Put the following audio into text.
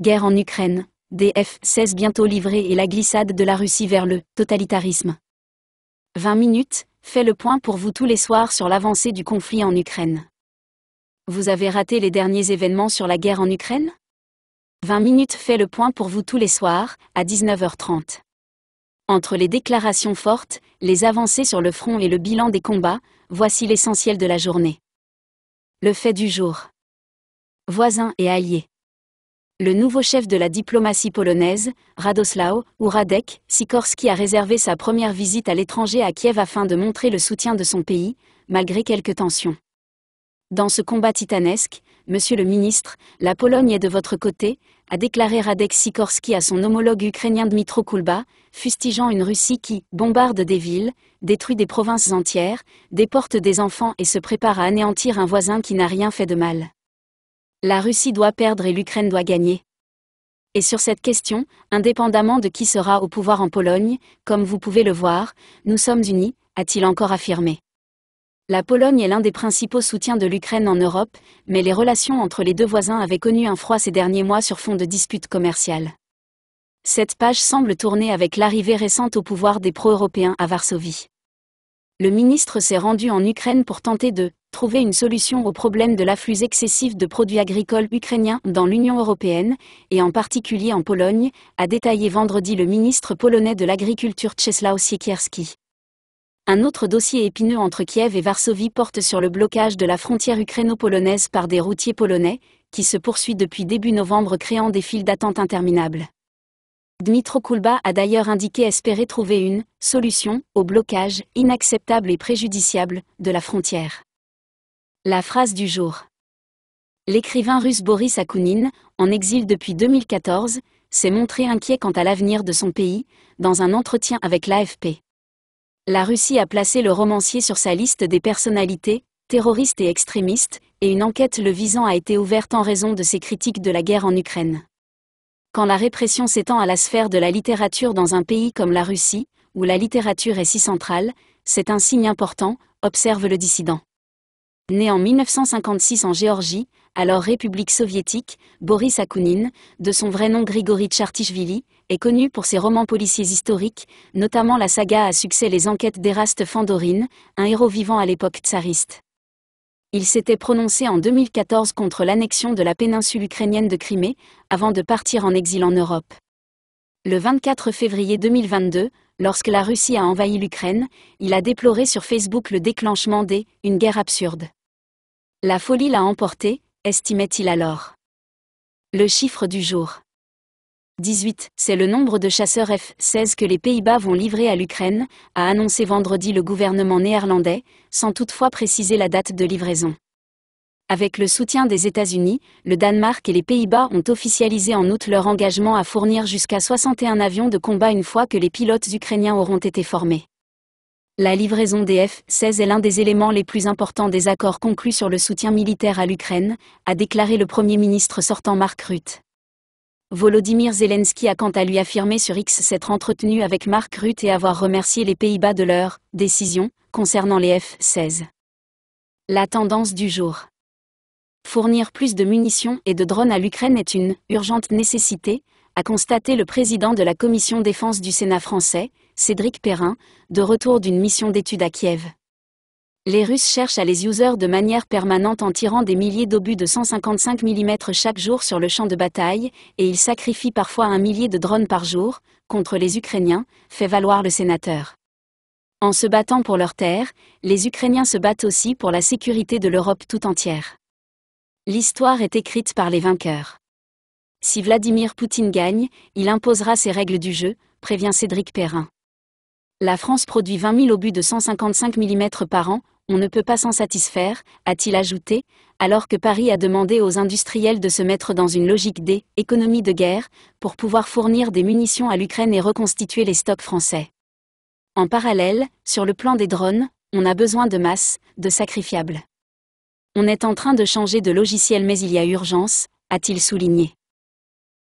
guerre en Ukraine, df 16 bientôt livré et la glissade de la Russie vers le totalitarisme. 20 minutes, fait le point pour vous tous les soirs sur l'avancée du conflit en Ukraine. Vous avez raté les derniers événements sur la guerre en Ukraine 20 minutes fait le point pour vous tous les soirs, à 19h30. Entre les déclarations fortes, les avancées sur le front et le bilan des combats, voici l'essentiel de la journée. Le fait du jour. Voisins et alliés. Le nouveau chef de la diplomatie polonaise, Radoslaw ou Radek Sikorski a réservé sa première visite à l'étranger à Kiev afin de montrer le soutien de son pays, malgré quelques tensions. Dans ce combat titanesque, Monsieur le ministre, la Pologne est de votre côté, a déclaré Radek Sikorski à son homologue ukrainien Dmitro Kulba, fustigeant une Russie qui bombarde des villes, détruit des provinces entières, déporte des enfants et se prépare à anéantir un voisin qui n'a rien fait de mal. La Russie doit perdre et l'Ukraine doit gagner. Et sur cette question, indépendamment de qui sera au pouvoir en Pologne, comme vous pouvez le voir, nous sommes unis, a-t-il encore affirmé. La Pologne est l'un des principaux soutiens de l'Ukraine en Europe, mais les relations entre les deux voisins avaient connu un froid ces derniers mois sur fond de disputes commerciales. Cette page semble tourner avec l'arrivée récente au pouvoir des pro-européens à Varsovie. Le ministre s'est rendu en Ukraine pour tenter de trouver une solution au problème de l'afflux excessif de produits agricoles ukrainiens dans l'Union européenne, et en particulier en Pologne, a détaillé vendredi le ministre polonais de l'Agriculture Czesław Siekierski. Un autre dossier épineux entre Kiev et Varsovie porte sur le blocage de la frontière ukraino-polonaise par des routiers polonais, qui se poursuit depuis début novembre créant des files d'attente interminables. Dmitro Kulba a d'ailleurs indiqué espérer trouver une solution au blocage inacceptable et préjudiciable de la frontière. La phrase du jour. L'écrivain russe Boris Akounine, en exil depuis 2014, s'est montré inquiet quant à l'avenir de son pays, dans un entretien avec l'AFP. La Russie a placé le romancier sur sa liste des personnalités, terroristes et extrémistes, et une enquête le visant a été ouverte en raison de ses critiques de la guerre en Ukraine. Quand la répression s'étend à la sphère de la littérature dans un pays comme la Russie, où la littérature est si centrale, c'est un signe important, observe le dissident. Né en 1956 en Géorgie, alors République soviétique, Boris Akounine, de son vrai nom Grigory Tchartishvili, est connu pour ses romans policiers historiques, notamment la saga à succès Les enquêtes d'Eraste Fandorine, un héros vivant à l'époque tsariste. Il s'était prononcé en 2014 contre l'annexion de la péninsule ukrainienne de Crimée, avant de partir en exil en Europe. Le 24 février 2022, lorsque la Russie a envahi l'Ukraine, il a déploré sur Facebook le déclenchement des « une guerre absurde ». La folie l'a emporté, estimait-il alors. Le chiffre du jour. 18, c'est le nombre de chasseurs F-16 que les Pays-Bas vont livrer à l'Ukraine, a annoncé vendredi le gouvernement néerlandais, sans toutefois préciser la date de livraison. Avec le soutien des États-Unis, le Danemark et les Pays-Bas ont officialisé en août leur engagement à fournir jusqu'à 61 avions de combat une fois que les pilotes ukrainiens auront été formés. La livraison des F-16 est l'un des éléments les plus importants des accords conclus sur le soutien militaire à l'Ukraine, a déclaré le Premier ministre sortant Mark Rutte. Volodymyr Zelensky a quant à lui affirmé sur X s'être entretenu avec Mark Rutte et avoir remercié les Pays-Bas de leur décision concernant les F-16. La tendance du jour. Fournir plus de munitions et de drones à l'Ukraine est une urgente nécessité, a constaté le président de la commission défense du Sénat français, Cédric Perrin, de retour d'une mission d'études à Kiev. Les Russes cherchent à les user de manière permanente en tirant des milliers d'obus de 155 mm chaque jour sur le champ de bataille, et ils sacrifient parfois un millier de drones par jour, contre les Ukrainiens, fait valoir le sénateur. En se battant pour leur terre, les Ukrainiens se battent aussi pour la sécurité de l'Europe tout entière. L'histoire est écrite par les vainqueurs. Si Vladimir Poutine gagne, il imposera ses règles du jeu, prévient Cédric Perrin. La France produit 20 000 obus de 155 mm par an, on ne peut pas s'en satisfaire, a-t-il ajouté, alors que Paris a demandé aux industriels de se mettre dans une logique d'économie de guerre pour pouvoir fournir des munitions à l'Ukraine et reconstituer les stocks français. En parallèle, sur le plan des drones, on a besoin de masse, de sacrifiables. On est en train de changer de logiciel mais il y a urgence, a-t-il souligné.